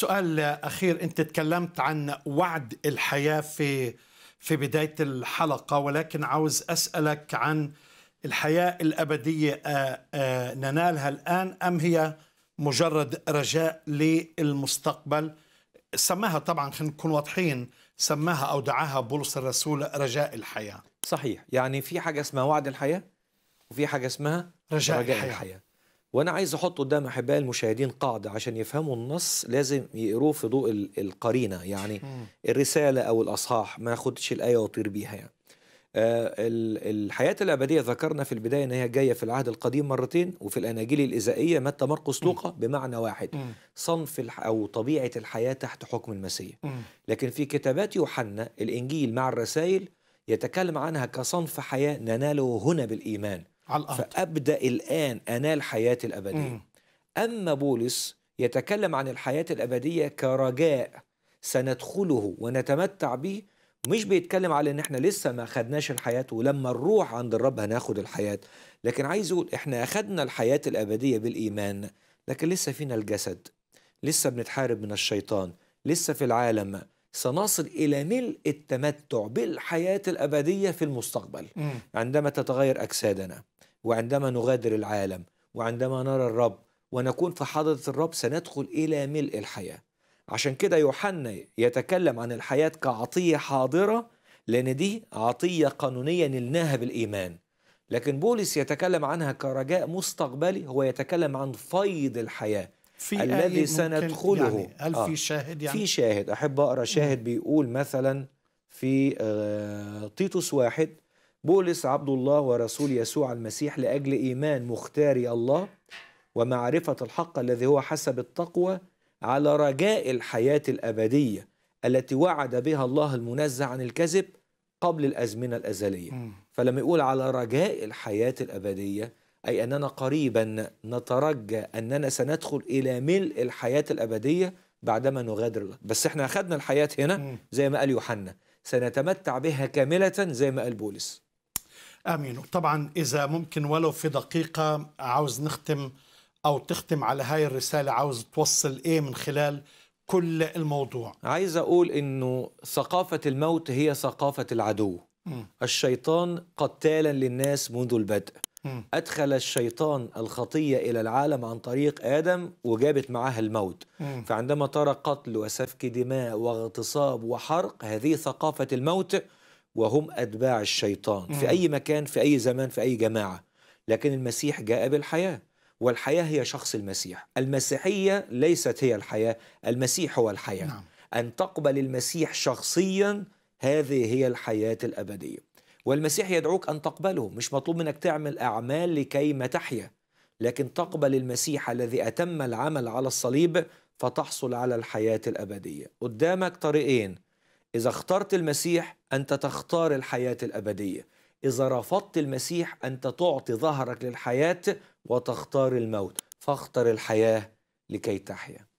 سؤال اخير انت تكلمت عن وعد الحياه في في بدايه الحلقه ولكن عاوز اسالك عن الحياه الابديه آه، آه، ننالها الان ام هي مجرد رجاء للمستقبل سماها طبعا خلينا نكون واضحين سماها او دعاها بولس الرسول رجاء الحياه صحيح يعني في حاجه اسمها وعد الحياه وفي حاجه اسمها رجاء, رجاء الحياه, الحياة. وانا عايز احط قدام احبائي المشاهدين قاعده عشان يفهموا النص لازم يقروه في ضوء القرينه يعني الرساله او الاصحاح ما ياخدش الايه واطير بيها يعني آه الحياه الابديه ذكرنا في البدايه ان هي جايه في العهد القديم مرتين وفي الاناجيل الإزائية متى مرقس لوقا بمعنى واحد صنف او طبيعه الحياه تحت حكم المسيح لكن في كتابات يوحنا الانجيل مع الرسائل يتكلم عنها كصنف حياه نناله هنا بالايمان على الأرض. فأبدأ الآن أنال حياتي الأبدية مم. أما بولس يتكلم عن الحياة الأبدية كرجاء سندخله ونتمتع به مش بيتكلم على ان احنا لسه ما خدناش الحياه ولما نروح عند الرب هناخد الحياه لكن عايز يقول احنا اخدنا الحياه الابديه بالايمان لكن لسه فينا الجسد لسه بنتحارب من الشيطان لسه في العالم سنصل الى ملء التمتع بالحياه الابديه في المستقبل عندما تتغير اجسادنا وعندما نغادر العالم وعندما نرى الرب ونكون في حضرة الرب سندخل إلى ملء الحياة عشان كده يوحنا يتكلم عن الحياة كعطية حاضرة لأن دي عطية قانونية نلناها بالإيمان لكن بولس يتكلم عنها كرجاء مستقبلي هو يتكلم عن فيض الحياة في الذي آية سندخله يعني هل في آه. شاهد يعني؟ في شاهد أحب أقرأ شاهد بيقول مثلا في آه، تيتوس واحد بولس عبد الله ورسول يسوع المسيح لأجل إيمان مختاري الله ومعرفة الحق الذي هو حسب التقوى على رجاء الحياة الأبدية التي وعد بها الله المنزه عن الكذب قبل الأزمنة الأزلية فلما يقول على رجاء الحياة الأبدية أي أننا قريبا نترجى أننا سندخل إلى ملء الحياة الأبدية بعدما نغادر بس احنا أخذنا الحياة هنا زي ما قال يوحنا سنتمتع بها كاملة زي ما قال بولس امين وطبعا اذا ممكن ولو في دقيقه عاوز نختم او تختم على هاي الرساله عاوز توصل ايه من خلال كل الموضوع عايز اقول انه ثقافه الموت هي ثقافه العدو م. الشيطان قتالا للناس منذ البدء م. أدخل الشيطان الخطية إلى العالم عن طريق آدم وجابت معاها الموت م. فعندما ترى قتل وسفك دماء واغتصاب وحرق هذه ثقافة الموت وهم أتباع الشيطان في أي مكان في أي زمان في أي جماعة لكن المسيح جاء بالحياة والحياة هي شخص المسيح المسيحية ليست هي الحياة المسيح هو الحياة نعم. أن تقبل المسيح شخصيا هذه هي الحياة الأبدية والمسيح يدعوك أن تقبله مش مطلوب منك تعمل أعمال لكي ما تحيا لكن تقبل المسيح الذي أتم العمل على الصليب فتحصل على الحياة الأبدية قدامك طريقين إذا اخترت المسيح أنت تختار الحياة الأبدية إذا رفضت المسيح أنت تعطي ظهرك للحياة وتختار الموت فاختر الحياة لكي تحيا